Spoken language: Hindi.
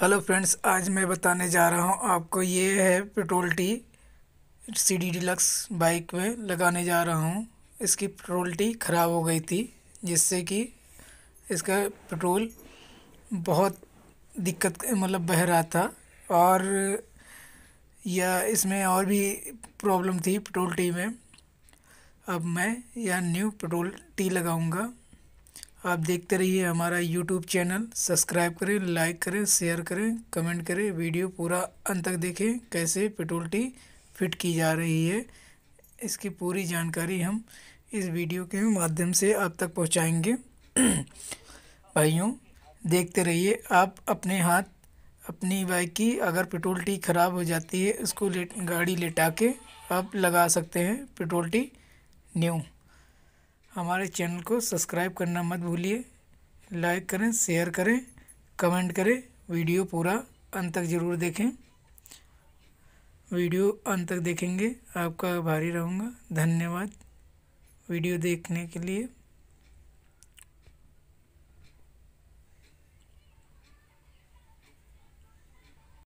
हेलो फ्रेंड्स आज मैं बताने जा रहा हूँ आपको ये है petrol T C D deluxe bike में लगाने जा रहा हूँ इसकी पेट्रोल टी ख़राब हो गई थी जिससे कि इसका पेट्रोल बहुत दिक्कत मतलब बह रहा था और या इसमें और भी प्रॉब्लम थी पेट्रोल टी में अब मैं यह न्यू पेट्रोल टी लगाऊंगा आप देखते रहिए हमारा यूट्यूब चैनल सब्सक्राइब करें लाइक करें शेयर करें कमेंट करें वीडियो पूरा अंत तक देखें कैसे पेट्रोल टी फिट की जा रही है इसकी पूरी जानकारी हम इस वीडियो के माध्यम से आप तक पहुंचाएंगे भाइयों देखते रहिए आप अपने हाथ अपनी बाइक की अगर पेट्रोल टी ख़राब हो जाती है उसको ले गाड़ी लेटा के आप लगा सकते हैं पेट्रोल टी न्यू हमारे चैनल को सब्सक्राइब करना मत भूलिए लाइक करें शेयर करें कमेंट करें वीडियो पूरा अंत तक ज़रूर देखें वीडियो अंत तक देखेंगे आपका आभारी रहूँगा धन्यवाद वीडियो देखने के लिए